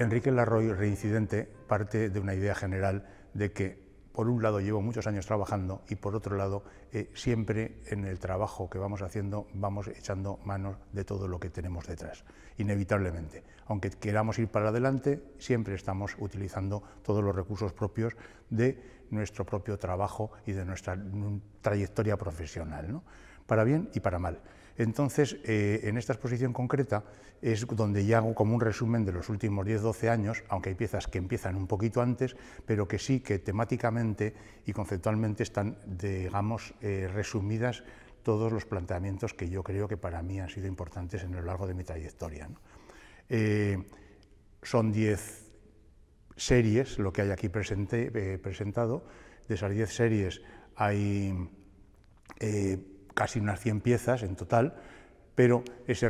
Enrique Larroy, reincidente, parte de una idea general de que por un lado llevo muchos años trabajando y por otro lado eh, siempre en el trabajo que vamos haciendo vamos echando manos de todo lo que tenemos detrás, inevitablemente. Aunque queramos ir para adelante, siempre estamos utilizando todos los recursos propios de nuestro propio trabajo y de nuestra trayectoria profesional, ¿no? para bien y para mal. Entonces, eh, en esta exposición concreta es donde ya hago como un resumen de los últimos 10-12 años, aunque hay piezas que empiezan un poquito antes, pero que sí que temáticamente y conceptualmente están, digamos, eh, resumidas todos los planteamientos que yo creo que para mí han sido importantes en lo largo de mi trayectoria. Eh, son 10 series lo que hay aquí presentado. De esas 10 series hay casi unas 100 piezas en total, pero se,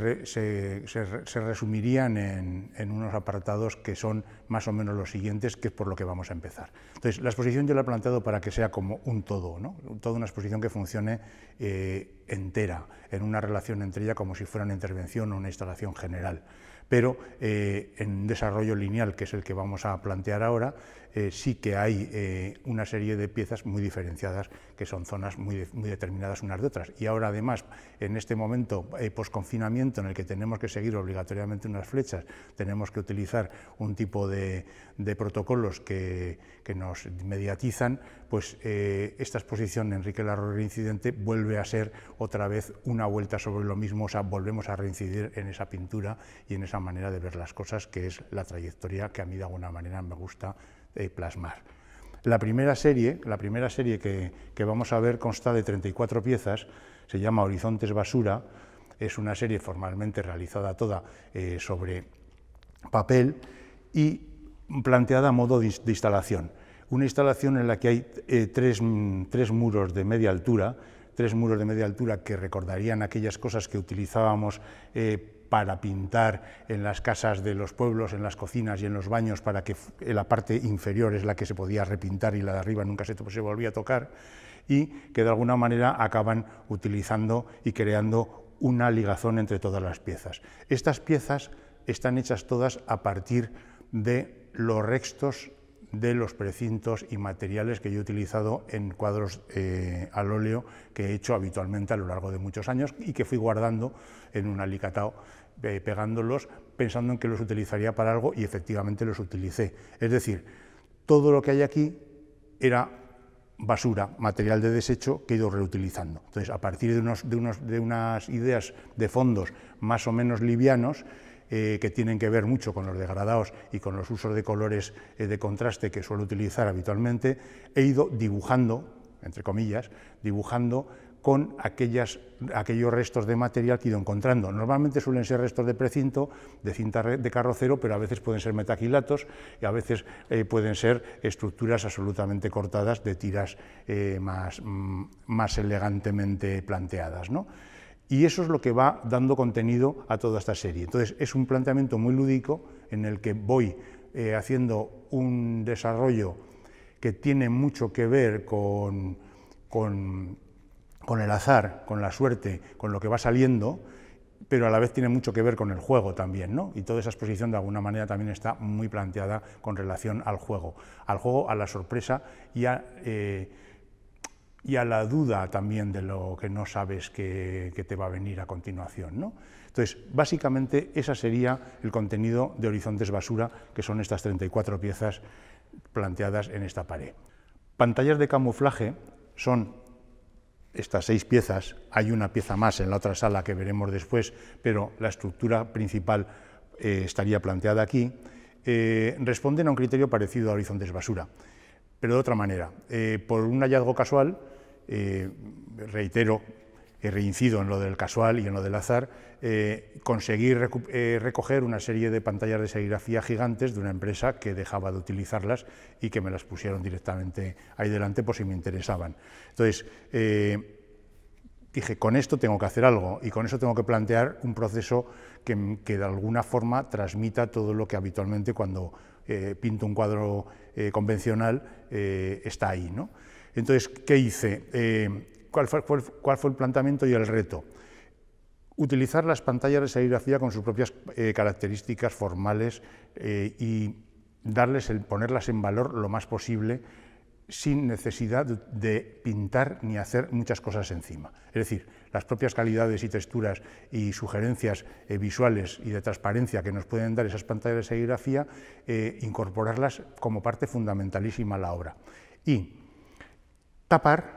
resumirían en, unos apartados que son más o menos los siguientes, que es por lo que vamos a empezar. Entonces, la exposición yo la he planteado para que sea como un todo, ¿no? toda una exposición que funcione eh, entera, en una relación entre ella como si fuera una intervención o una instalación general pero eh, en desarrollo lineal, que es el que vamos a plantear ahora, eh, sí que hay eh, una serie de piezas muy diferenciadas, que son zonas muy, muy determinadas unas de otras. Y ahora, además, en este momento eh, posconfinamiento, en el que tenemos que seguir obligatoriamente unas flechas, tenemos que utilizar un tipo de, protocolos que, nos mediatizan, pues eh, esta exposición Enrique Larro Incidente vuelve a ser otra vez una vuelta sobre lo mismo, o sea, volvemos a reincidir en esa pintura y en esa manera de ver las cosas, que es la trayectoria que a mí de alguna manera me gusta eh, plasmar. La primera serie, la primera serie que, vamos a ver consta de 34 piezas, se llama Horizontes Basura, es una serie formalmente realizada toda eh, sobre papel y planteada a modo de, instalación. Una instalación en la que hay eh, tres, muros de media altura, tres muros de media altura que recordarían aquellas cosas que utilizábamos para pintar en las casas de los pueblos, en las cocinas y en los baños, para que la parte inferior es la que se podía repintar y la de arriba nunca se, volvía a tocar, y que de alguna manera acaban utilizando y creando una ligazón entre todas las piezas. Estas piezas están hechas todas a partir de los restos de los precintos y materiales que yo he utilizado en cuadros eh, al óleo que he hecho habitualmente a lo largo de muchos años y que fui guardando en un alicatado eh, pegándolos pensando en que los utilizaría para algo y efectivamente los utilicé. Es decir, todo lo que hay aquí era basura, material de desecho que he ido reutilizando. Entonces, a partir de, unos, de, unas ideas de fondos más o menos livianos, eh, que tienen que ver mucho con los degradados y con los usos de colores eh, de contraste que suelo utilizar habitualmente, he ido dibujando, entre comillas, dibujando con aquellos restos de material que he ido encontrando. Normalmente suelen ser restos de precinto, de cinta de carrocero, pero a veces pueden ser metaquilatos y a veces eh, pueden ser estructuras absolutamente cortadas de tiras eh, mm, más, elegantemente planteadas. Y eso es lo que va dando contenido a toda esta serie. Entonces es un planteamiento muy lúdico en el que voy eh, haciendo un desarrollo que tiene mucho que ver con con el azar, con la suerte, con lo que va saliendo, pero a la vez tiene mucho que ver con el juego también, ¿no? Y toda esa exposición de alguna manera también está muy planteada con relación al juego, al juego, a la sorpresa y a, eh, y a la duda también de lo que no sabes que, te va a venir a continuación, ¿no? Entonces, básicamente, ese sería el contenido de Horizontes Basura, que son estas 34 piezas planteadas en esta pared. Pantallas de camuflaje son estas seis piezas, hay una pieza más en la otra sala que veremos después, pero la estructura principal eh, estaría planteada aquí, eh, responden a un criterio parecido a horizontes basura, pero de otra manera. Eh, por un hallazgo casual, reitero y reincido en lo del casual y en lo del azar, eh, conseguí eh, recoger una serie de pantallas de serigrafía gigantes de una empresa que dejaba de utilizarlas y que me las pusieron directamente ahí delante por si me interesaban. Entonces, eh, dije, con esto tengo que hacer algo y con eso tengo que plantear un proceso que, de alguna forma transmita todo lo que habitualmente cuando pinto un cuadro convencional está ahí. ¿no? Entonces, ¿qué hice? ¿cuál fue, el planteamiento y el reto? Utilizar las pantallas de serigrafía con sus propias eh, características formales eh, y darles ponerlas en valor lo más posible sin necesidad de pintar ni hacer muchas cosas encima. Es decir, las propias calidades y texturas y sugerencias eh, visuales y de transparencia que nos pueden dar esas pantallas de serigrafía, incorporarlas como parte fundamentalísima a la obra. Y tapar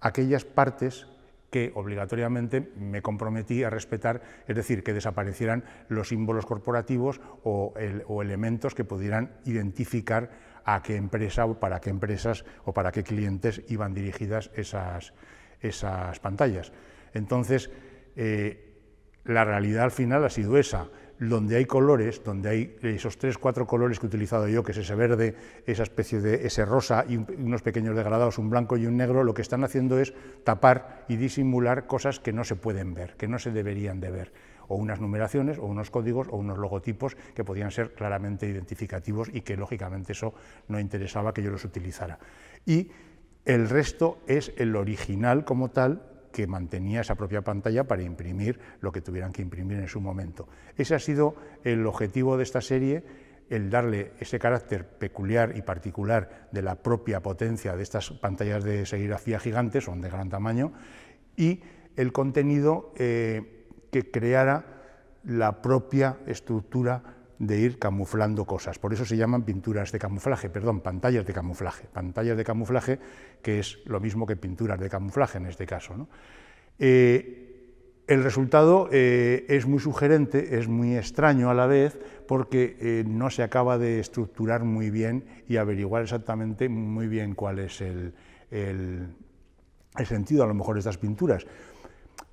aquellas partes que obligatoriamente me comprometí a respetar, es decir, que desaparecieran los símbolos corporativos o, elementos que pudieran identificar a qué empresa o para qué empresas o para qué clientes iban dirigidas esas, pantallas. Entonces, eh, la realidad al final ha sido esa donde hay colores, donde hay esos tres, cuatro colores que he utilizado yo, que es ese verde, esa especie de ese rosa y unos pequeños degradados, un blanco y un negro, lo que están haciendo es tapar y disimular cosas que no se pueden ver, que no se deberían de ver o unas numeraciones, o unos códigos, o unos logotipos que podían ser claramente identificativos y que lógicamente eso no interesaba que yo los utilizara. Y el resto es el original como tal que mantenía esa propia pantalla para imprimir lo que tuvieran que imprimir en su momento. Ese ha sido el objetivo de esta serie, el darle ese carácter peculiar y particular de la propia potencia de estas pantallas de serigrafía gigantes, son de gran tamaño, y el contenido eh, que creara la propia estructura de ir camuflando cosas. Por eso se llaman pinturas de camuflaje, perdón, pantallas de camuflaje. Pantallas de camuflaje, que es lo mismo que pinturas de camuflaje en este caso. Eh, el resultado eh, es muy sugerente, es muy extraño a la vez, porque eh, no se acaba de estructurar muy bien y averiguar exactamente muy bien cuál es el, el, el sentido, a lo mejor, de estas pinturas.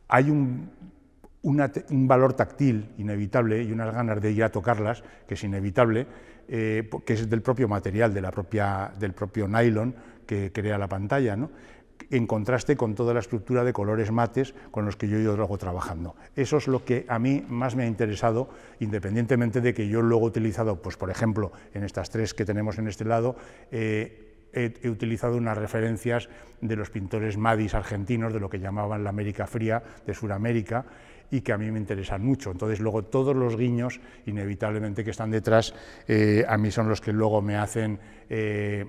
Hay un un valor táctil inevitable y unas ganas de ir a tocarlas, que es inevitable, eh, que es del propio material, del propio nylon que crea la pantalla, en contraste con toda la estructura de colores mates con los que yo he ido luego trabajando. Eso es lo que a mí más me ha interesado, independientemente de que yo luego he utilizado, pues por ejemplo, en estas tres que tenemos en este lado, eh, he, utilizado unas referencias de los pintores madis argentinos, de lo que llamaban la América Fría, de Sudamérica, y que a mí me interesan mucho. Entonces luego todos los guiños inevitablemente que están detrás eh, a mí son los que luego me hacen eh,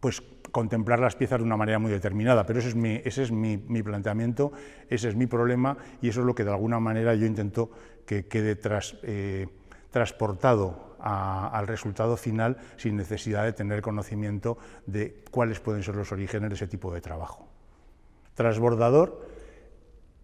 pues contemplar las piezas de una manera muy determinada, pero ese es, mi, planteamiento, ese es mi problema y eso es lo que de alguna manera yo intento que quede eh, transportado al resultado final sin necesidad de tener conocimiento de cuáles pueden ser los orígenes de ese tipo de trabajo. Transbordador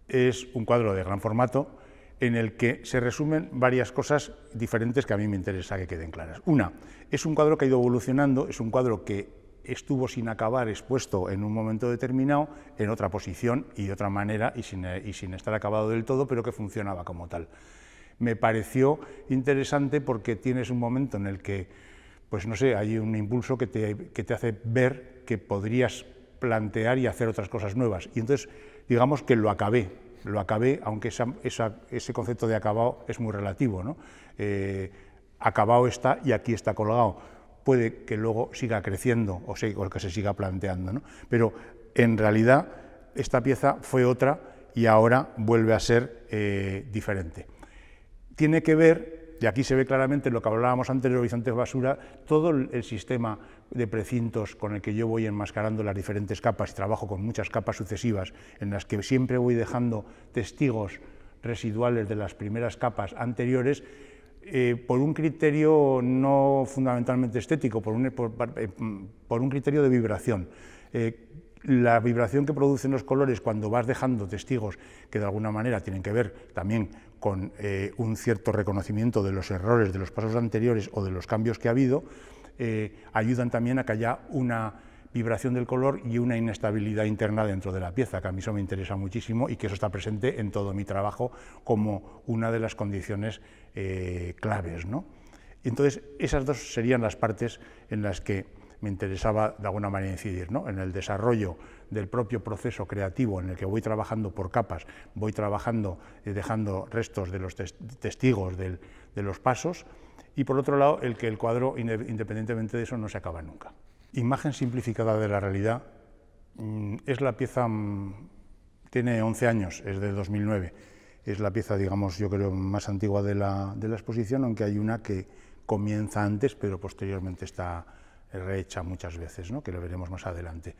es un cuadro de gran formato en el que se resumen varias cosas diferentes que a mí me interesa que queden claras. Una, es un cuadro que ha ido evolucionando, es un cuadro que estuvo sin acabar expuesto en un momento determinado, en otra posición y de otra manera, y sin, estar acabado del todo, pero que funcionaba como tal. Me pareció interesante porque tienes un momento en el que, pues no sé, hay un impulso que te, que te hace ver que podrías plantear y hacer otras cosas nuevas. Y entonces, digamos que lo acabé, lo acabé, aunque ese concepto de acabado es muy relativo. Eh, acabado está y aquí está colgado. Puede que luego siga creciendo o, que se siga planteando. Pero en realidad esta pieza fue otra y ahora vuelve a ser eh, diferente. Tiene que ver, y aquí se ve claramente lo que hablábamos antes de Horizontes Basura, todo el sistema de precintos con el que yo voy enmascarando las diferentes capas y trabajo con muchas capas sucesivas, en las que siempre voy dejando testigos residuales de las primeras capas anteriores, eh, por un criterio no fundamentalmente estético, por un, eh, criterio de vibración. Eh, la vibración que producen los colores cuando vas dejando testigos que de alguna manera tienen que ver también con un cierto reconocimiento de los errores de los pasos anteriores o de los cambios que ha habido, eh, ayudan también a que haya una vibración del color y una inestabilidad interna dentro de la pieza, que a mí eso me interesa muchísimo y que eso está presente en todo mi trabajo como una de las condiciones eh, claves. Entonces, esas dos serían las partes en las que me interesaba de alguna manera incidir, ¿no? en el desarrollo del propio proceso creativo en el que voy trabajando por capas, voy trabajando eh, dejando restos de los testigos de los pasos, y por otro lado el que el cuadro, independientemente de eso, no se acaba nunca. Imagen simplificada de la realidad mm, es la pieza, mm, tiene 11 años, es de 2009, es la pieza, digamos, yo creo, más antigua de la, de la exposición, aunque hay una que comienza antes, pero posteriormente está rehecha muchas veces, ¿no? que lo veremos más adelante.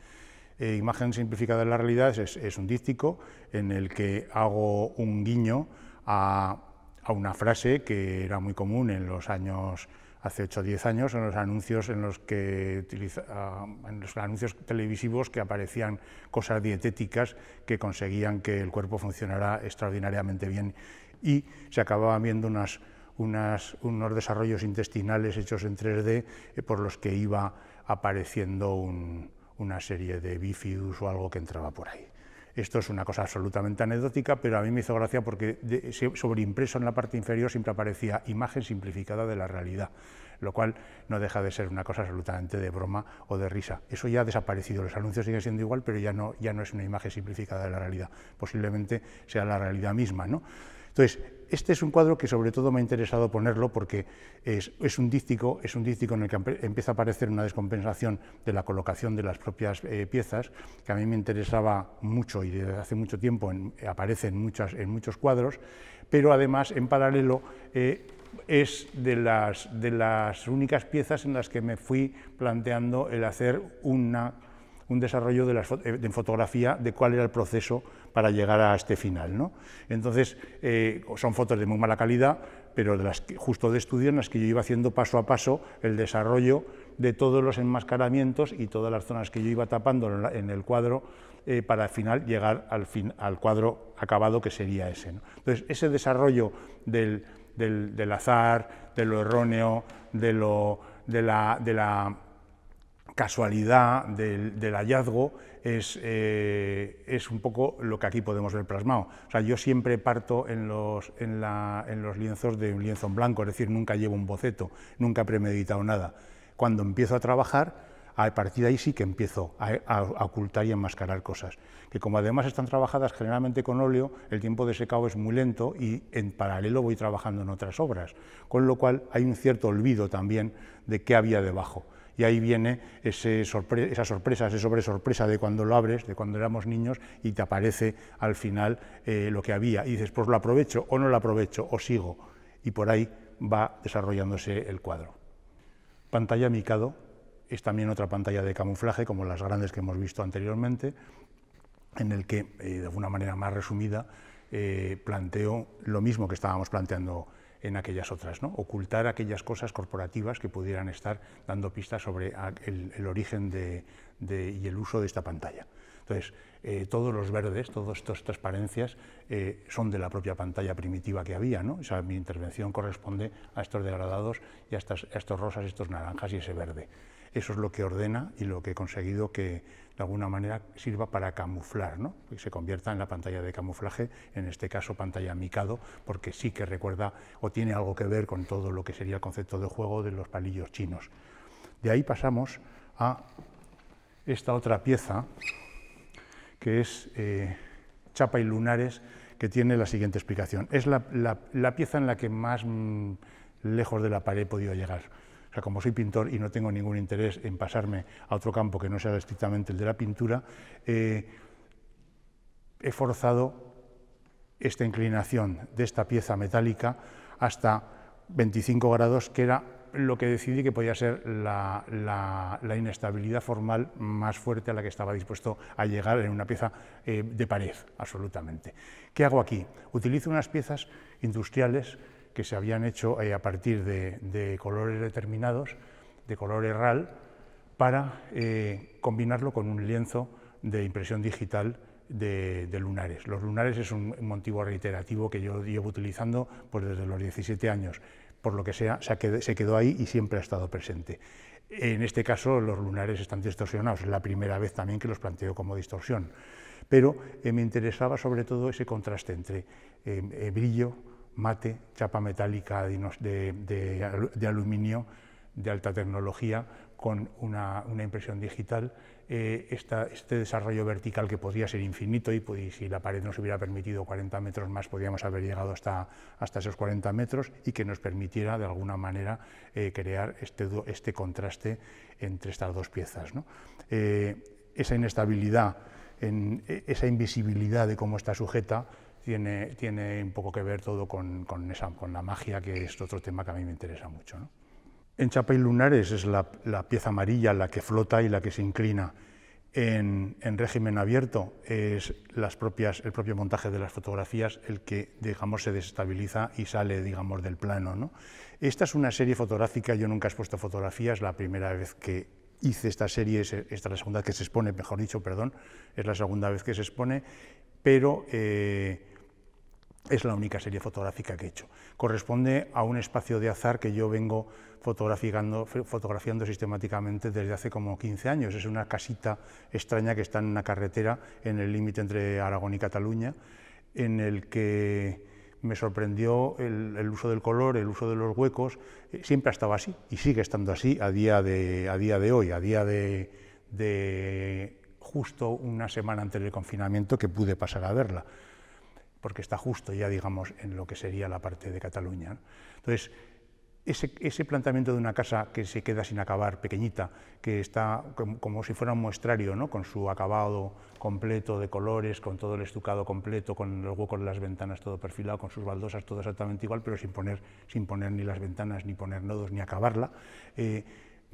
Eh, imagen simplificada de la realidad es, un díptico en el que hago un guiño a a una frase que era muy común en los años hace 8 o 10 años en los anuncios en los que ah, en los anuncios televisivos que aparecían cosas dietéticas que conseguían que el cuerpo funcionara extraordinariamente bien y se acababan viendo unos desarrollos intestinales hechos en 3D eh, por los que iba apareciendo una serie de bifidus o algo que entraba por ahí. Esto es una cosa absolutamente anecdótica, pero a mí me hizo gracia porque sobreimpreso en la parte inferior siempre aparecía imagen simplificada de la realidad, lo cual no deja de ser una cosa absolutamente de broma o de risa. Eso ya ha desaparecido, los anuncios siguen siendo igual, pero ya no, ya no es una imagen simplificada de la realidad, posiblemente sea la realidad misma. ¿no? Entonces, este es un cuadro que sobre todo me ha interesado ponerlo porque es, un díptico, es un díptico en el que empieza a aparecer una descompensación de la colocación de las propias eh, piezas, que a mí me interesaba mucho y desde hace mucho tiempo aparecen aparece en, muchos cuadros, pero además en paralelo eh, es de las, únicas piezas en las que me fui planteando el hacer un desarrollo eh, de, fotografía de cuál era el proceso para llegar a este final. ¿no? Entonces, eh, son fotos de muy mala calidad, pero de las justo de estudio en las que yo iba haciendo paso a paso el desarrollo de todos los enmascaramientos y todas las zonas que yo iba tapando en el cuadro eh, para al final llegar al, fin, al cuadro acabado que sería ese. Entonces, ese desarrollo del, del azar, de lo erróneo, de, lo, de la, de la casualidad del, hallazgo es, eh, es, un poco lo que aquí podemos ver plasmado. O sea, yo siempre parto en los, en, los lienzos de un lienzo en blanco, es decir, nunca llevo un boceto, nunca he premeditado nada. Cuando empiezo a trabajar, a partir de ahí sí que empiezo a, a, ocultar y enmascarar cosas. Que como además están trabajadas generalmente con óleo, el tiempo de secado es muy lento y en paralelo voy trabajando en otras obras, con lo cual hay un cierto olvido también de qué había debajo y ahí viene esa sorpresa, esa sobresorpresa de cuando lo abres, de cuando éramos niños, y te aparece al final eh, lo que había. Y dices, pues lo aprovecho o no lo aprovecho, o sigo. Y por ahí va desarrollándose el cuadro. Pantalla micado es también otra pantalla de camuflaje, como las grandes que hemos visto anteriormente, en el que, eh, de alguna manera más resumida, eh, planteo lo mismo que estábamos planteando en aquellas otras, ¿no? ocultar aquellas cosas corporativas que pudieran estar dando pistas sobre el, origen de, y el uso de esta pantalla. Entonces, eh, todos los verdes, todas estas transparencias eh, son de la propia pantalla primitiva que había. ¿no? sea, mi intervención corresponde a estos degradados y a, a estos rosas, estos naranjas y ese verde. Eso es lo que ordena y lo que he conseguido que, de alguna manera sirva para camuflar, ¿no? que se convierta en la pantalla de camuflaje, en este caso pantalla micado, porque sí que recuerda o tiene algo que ver con todo lo que sería el concepto de juego de los palillos chinos. De ahí pasamos a esta otra pieza, que es eh, chapa y lunares, que tiene la siguiente explicación. Es la, pieza en la que más mm, lejos de la pared he podido llegar. O sea, como soy pintor y no tengo ningún interés en pasarme a otro campo que no sea estrictamente el de la pintura, eh, he forzado esta inclinación de esta pieza metálica hasta 25 grados, que era lo que decidí que podía ser la, inestabilidad formal más fuerte a la que estaba dispuesto a llegar en una pieza eh, de pared, absolutamente. ¿Qué hago aquí? Utilizo unas piezas industriales que se habían hecho eh, a partir de, colores determinados, de colores RAL, para eh, combinarlo con un lienzo de impresión digital de, lunares. Los lunares es un, motivo reiterativo que yo llevo utilizando pues, desde los 17 años, por lo que sea, se quedó ahí y siempre ha estado presente. En este caso los lunares están distorsionados, es la primera vez también que los planteo como distorsión, pero eh, me interesaba sobre todo ese contraste entre brillo, mate, chapa metálica de, aluminio de alta tecnología con una, impresión digital. Eh, este desarrollo vertical que podría ser infinito y, si la pared nos hubiera permitido 40 metros más, podríamos haber llegado hasta, esos 40 metros y que nos permitiera de alguna manera eh, crear este, este, contraste entre estas dos piezas. Eh, esa inestabilidad, e-, esa invisibilidad de cómo está sujeta, tiene, tiene un poco que ver todo con, con, esa, con la magia, que es otro tema que a mí me interesa mucho. ¿no? En Chapa y Lunares es la, la, pieza amarilla la que flota y la que se inclina. En, en régimen abierto es las propias, el propio montaje de las fotografías el que, digamos, se desestabiliza y sale, digamos, del plano. ¿no? Esta es una serie fotográfica, yo nunca he expuesto fotografías, la primera vez que hice esta serie, esta es la segunda que se expone, mejor dicho, perdón, es la segunda vez que se expone, pero... Eh, es la única serie fotográfica que he hecho. Corresponde a un espacio de azar que yo vengo fotografiando, sistemáticamente desde hace como 15 años. Es una casita extraña que está en una carretera en el límite entre Aragón y Cataluña, en el que me sorprendió el, uso del color, el uso de los huecos. Eh, siempre ha estado así y sigue estando así a día de, a día de hoy, a día de justo una semana antes del confinamiento que pude pasar a verla porque está justo ya, digamos, en lo que sería la parte de Cataluña. Entonces, ese, ese, planteamiento de una casa que se queda sin acabar, pequeñita, que está como, si fuera un muestrario, ¿no? con su acabado completo de colores, con todo el estucado completo, con los huecos de las ventanas todo perfilado, con sus baldosas todo exactamente igual, pero sin poner, sin poner ni las ventanas, ni poner nodos, ni acabarla. Eh,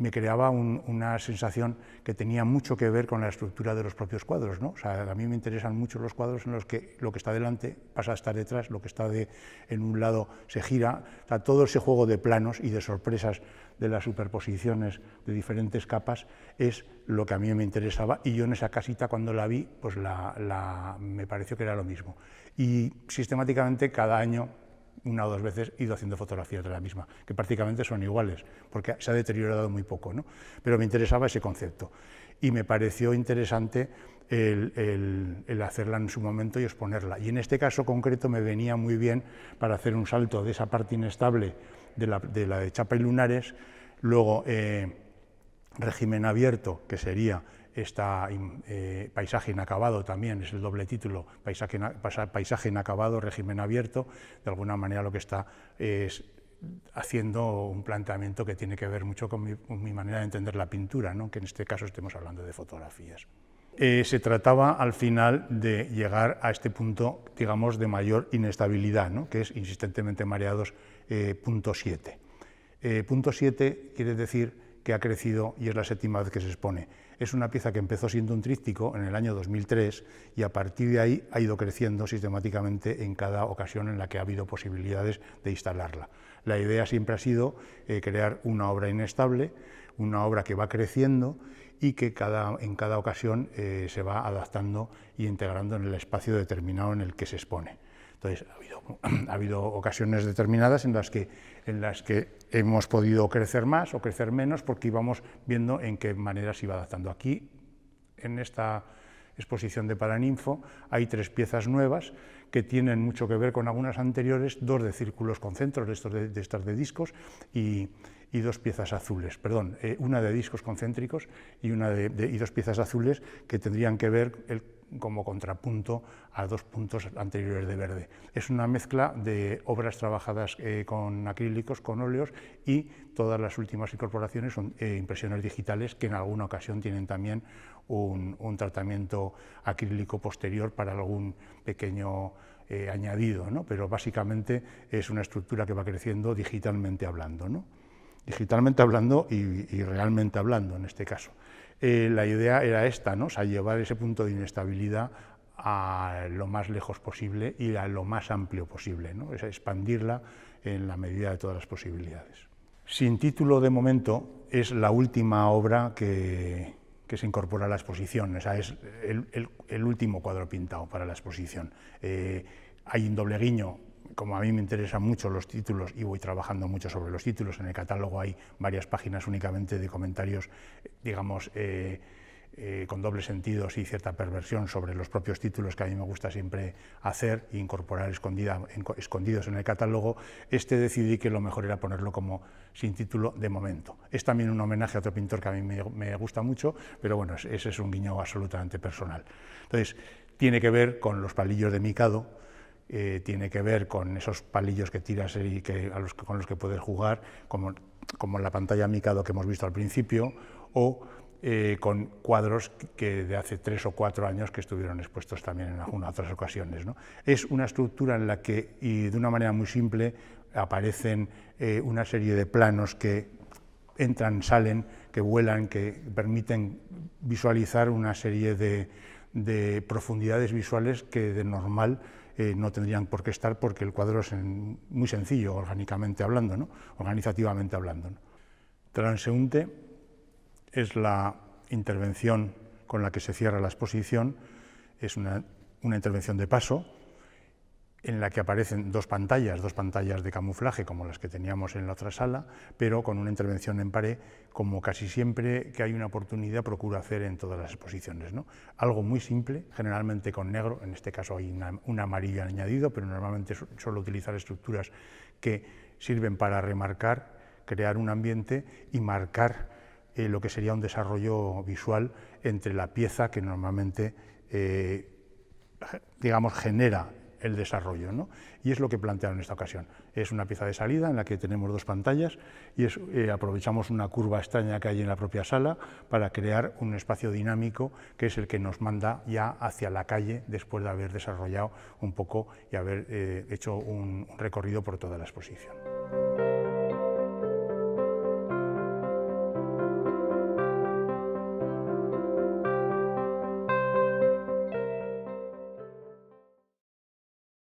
me creaba una sensación que tenía mucho que ver con la estructura de los propios cuadros. ¿no? a mí me interesan mucho los cuadros en los que lo que está delante pasa a estar detrás, lo que está de, en un lado se gira. todo ese juego de planos y de sorpresas de las superposiciones de diferentes capas es lo que a mí me interesaba y yo en esa casita cuando la vi, pues me pareció que era lo mismo. Y sistemáticamente cada año una o dos veces ido haciendo fotografías de la misma, que prácticamente son iguales, porque se ha deteriorado muy poco, pero me interesaba ese concepto y me pareció interesante el, hacerla en su momento y exponerla. Y en este caso concreto me venía muy bien para hacer un salto de esa parte inestable de la de, Chapa y Lunares, luego eh, régimen abierto, que sería está eh, paisaje inacabado también es el doble título, paisaje, paisaje inacabado, régimen abierto, de alguna manera lo que está es haciendo un planteamiento que tiene que ver mucho con mi, manera de entender la pintura, que en este caso estemos hablando de fotografías. Eh, se trataba al final de llegar a este punto, digamos, de mayor inestabilidad, que es insistentemente mareados eh, punto 7. punto 7 quiere decir que ha crecido y es la séptima vez que se expone. Es una pieza que empezó siendo un tríptico en el año 2003 y a partir de ahí ha ido creciendo sistemáticamente en cada ocasión en la que ha habido posibilidades de instalarla. La idea siempre ha sido eh, crear una obra inestable, una obra que va creciendo y que cada, en cada ocasión eh, se va adaptando y integrando en el espacio determinado en el que se expone. Entonces, ha habido, ha habido ocasiones determinadas en las que en las que hemos podido crecer más o crecer menos porque íbamos viendo en qué manera se iba adaptando. Aquí, en esta exposición de Paraninfo, hay tres piezas nuevas que tienen mucho que ver con algunas anteriores, dos de círculos concentros, estos de, estas de discos, y, dos piezas azules, perdón, eh, una de discos concéntricos y, una y dos piezas azules que tendrían que ver el, como contrapunto a dos puntos anteriores de verde. Es una mezcla de obras trabajadas eh, con acrílicos, con óleos y todas las últimas incorporaciones son eh, impresiones digitales que en alguna ocasión tienen también un, tratamiento acrílico posterior para algún pequeño eh, añadido, ¿no? pero básicamente es una estructura que va creciendo digitalmente hablando, ¿no? digitalmente hablando y realmente hablando en este caso. Eh, la idea era esta, ¿no? llevar ese punto de inestabilidad a lo más lejos posible y a lo más amplio posible, es expandirla en la medida de todas las posibilidades. Sin título de momento es la última obra que, se incorpora a la exposición, es el, último cuadro pintado para la exposición. Eh, hay un doble guiño como a mí me interesan mucho los títulos y voy trabajando mucho sobre los títulos, en el catálogo hay varias páginas únicamente de comentarios, digamos, eh, eh, con doble sentido y cierta perversión sobre los propios títulos que a mí me gusta siempre hacer e incorporar escondida, escondidos en el catálogo, este decidí que lo mejor era ponerlo como sin título de momento. Es también un homenaje a otro pintor que a mí me, me gusta mucho, pero bueno, ese es un guiño absolutamente personal. Entonces, tiene que ver con los palillos de Mikado, eh, tiene que ver con esos palillos que tiras y con los que puedes jugar, como, la pantalla Mikado que hemos visto al principio, o eh, con cuadros que de hace tres o cuatro años que estuvieron expuestos también en algunas otras ocasiones. Es una estructura en la que, y de una manera muy simple, aparecen eh, una serie de planos que entran, salen, que vuelan, que permiten visualizar una serie de profundidades visuales que de normal eh, no tendrían por qué estar porque el cuadro es muy sencillo, orgánicamente hablando, ¿no? organizativamente hablando. ¿no? Transeúnte es la intervención con la que se cierra la exposición, es una intervención de paso, en la que aparecen dos pantallas, dos pantallas de camuflaje como las que teníamos en la otra sala, pero con una intervención en pared, como casi siempre que hay una oportunidad procuro hacer en todas las exposiciones. Algo muy simple, generalmente con negro, en este caso hay un amarillo añadido, pero normalmente suelo utilizar estructuras que sirven para remarcar, crear un ambiente y marcar eh, lo que sería un desarrollo visual entre la pieza que normalmente... Eh, digamos, genera el desarrollo. ¿no? Y es lo que plantearon en esta ocasión. Es una pieza de salida en la que tenemos dos pantallas y eh, aprovechamos una curva extraña que hay en la propia sala para crear un espacio dinámico que es el que nos manda ya hacia la calle después de haber desarrollado un poco y haber eh, hecho un recorrido por toda la exposición.